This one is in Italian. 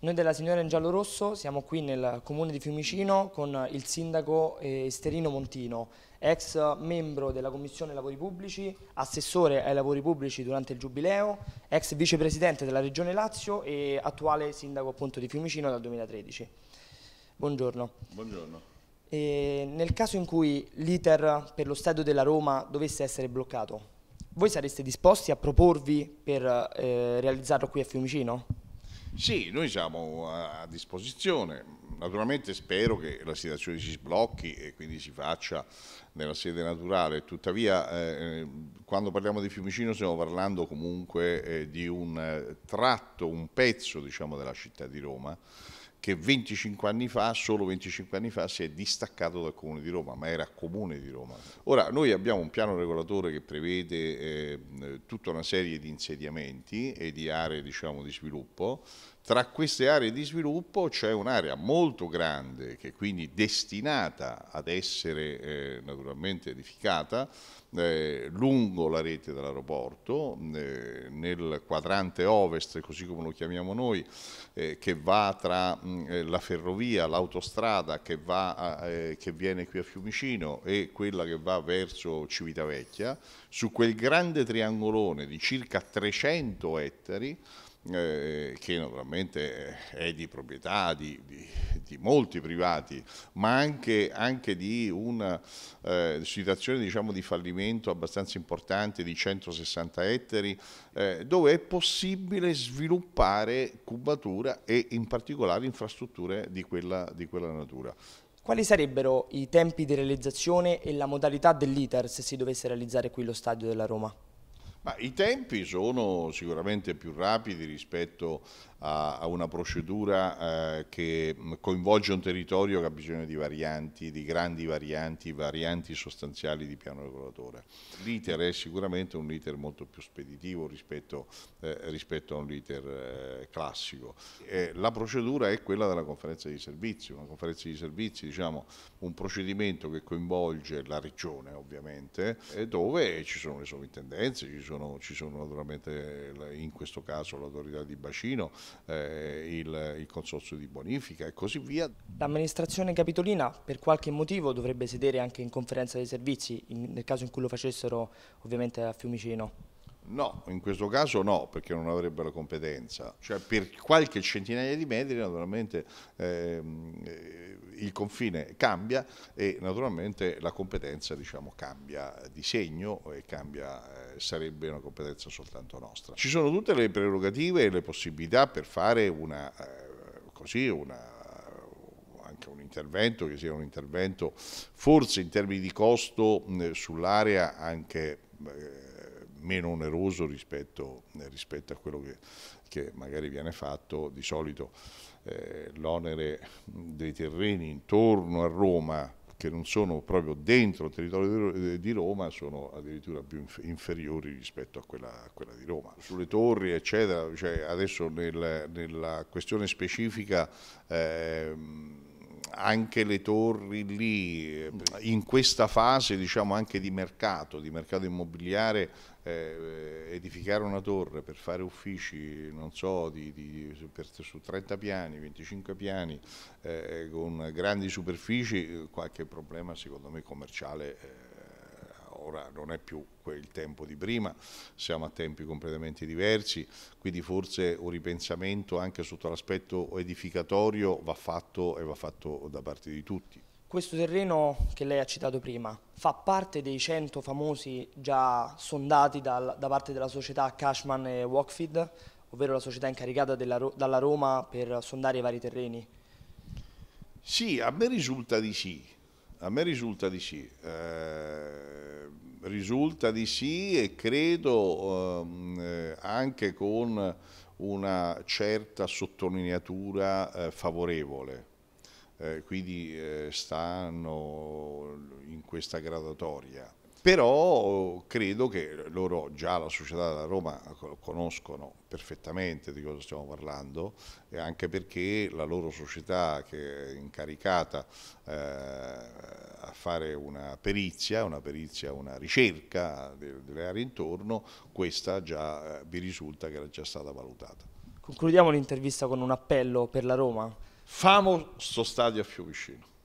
Noi della Signora in Giallo Rosso siamo qui nel comune di Fiumicino con il sindaco eh, Esterino Montino, ex membro della Commissione Lavori Pubblici, assessore ai lavori pubblici durante il Giubileo, ex vicepresidente della Regione Lazio e attuale sindaco appunto di Fiumicino dal 2013. Buongiorno. Buongiorno. E nel caso in cui l'iter per lo stadio della Roma dovesse essere bloccato, voi sareste disposti a proporvi per eh, realizzarlo qui a Fiumicino? Sì, noi siamo a disposizione, naturalmente spero che la situazione si sblocchi e quindi si faccia nella sede naturale, tuttavia eh, quando parliamo di Fiumicino stiamo parlando comunque eh, di un eh, tratto, un pezzo diciamo, della città di Roma che 25 anni fa, solo 25 anni fa, si è distaccato dal Comune di Roma, ma era Comune di Roma. Ora, noi abbiamo un piano regolatore che prevede eh, eh, tutta una serie di insediamenti e di aree diciamo, di sviluppo. Tra queste aree di sviluppo c'è un'area molto grande, che è quindi destinata ad essere eh, naturalmente edificata, eh, lungo la rete dell'aeroporto, eh, nel quadrante ovest, così come lo chiamiamo noi, eh, che va tra mh, mm, eh, la ferrovia, l'autostrada che, va, eh, che viene qui a Fiumicino e quella che va verso Civitavecchia, su quel grande triangolone di circa 300 ettari eh, che naturalmente è di proprietà di, di, di molti privati, ma anche, anche di una eh, situazione diciamo, di fallimento abbastanza importante di 160 ettari, eh, dove è possibile sviluppare cubatura e in particolare infrastrutture di quella, di quella natura. Quali sarebbero i tempi di realizzazione e la modalità dell'iter se si dovesse realizzare qui lo stadio della Roma? I tempi sono sicuramente più rapidi rispetto a, a una procedura eh, che mm, coinvolge un territorio che ha bisogno di varianti, di grandi varianti, varianti sostanziali di piano regolatore. L'iter è sicuramente un iter molto più speditivo rispetto, eh, rispetto a un iter eh, classico. Eh, la procedura è quella della conferenza di servizi, una conferenza di servizi, diciamo, un procedimento che coinvolge la regione ovviamente, eh, dove ci sono le sovrintendenze, ci sono, ci sono naturalmente in questo caso l'autorità di bacino, eh, il, il, consorzio di bonifica e così via. L'amministrazione capitolina per qualche motivo dovrebbe sedere anche in conferenza dei servizi in, nel caso in cui lo facessero ovviamente a Fiumicino. No, in questo caso no, perché non avrebbe la competenza. Cioè per qualche centinaia di metri naturalmente ehm, eh, il confine cambia e naturalmente la competenza diciamo, cambia di segno e cambia, eh, sarebbe una competenza soltanto nostra. Ci sono tutte le prerogative e le possibilità per fare una, eh, così, una anche un intervento che sia un intervento forse in termini di costo mh, sull'area anche... Eh, meno oneroso rispetto, eh, rispetto a quello che, che, magari viene fatto. Di solito eh, l'onere dei terreni intorno a Roma, che non sono proprio dentro il territorio di eh, Roma sono addirittura più inferiori rispetto a quella, a quella di Roma. Sulle torri, eccetera, cioè adesso nel, nella questione specifica. Ehm, anche le torri lì, eh, in questa fase diciamo anche di mercato, di mercato immobiliare, eh, edificare una torre per fare uffici, non so, di, di, per, su 30 piani, 25 piani, eh, con grandi superfici, eh, qualche problema secondo me commerciale. Eh, ora non è più quel tempo di prima, siamo a tempi completamente diversi, quindi forse un ripensamento anche sotto l'aspetto edificatorio va fatto e va fatto da parte di tutti. Questo terreno che lei ha citato prima fa parte dei 100 famosi già sondati dal, da parte della società Cashman e Walkfeed, ovvero la società incaricata della, dalla Roma per sondare i vari terreni? Sì, a me risulta di sì. A me risulta di sì, eh, risulta di sì e credo ehm, eh, anche con una certa sottolineatura eh, favorevole, eh, quindi eh, stanno in questa gradatoria però credo che loro già la società della Roma conoscono perfettamente di cosa stiamo parlando e anche perché la loro società che è incaricata eh, a fare una perizia, una perizia, una ricerca delle aree intorno, questa già eh, vi risulta che era già stata valutata. Concludiamo l'intervista con un appello per la Roma. Famo sto stadio a Fiumicino.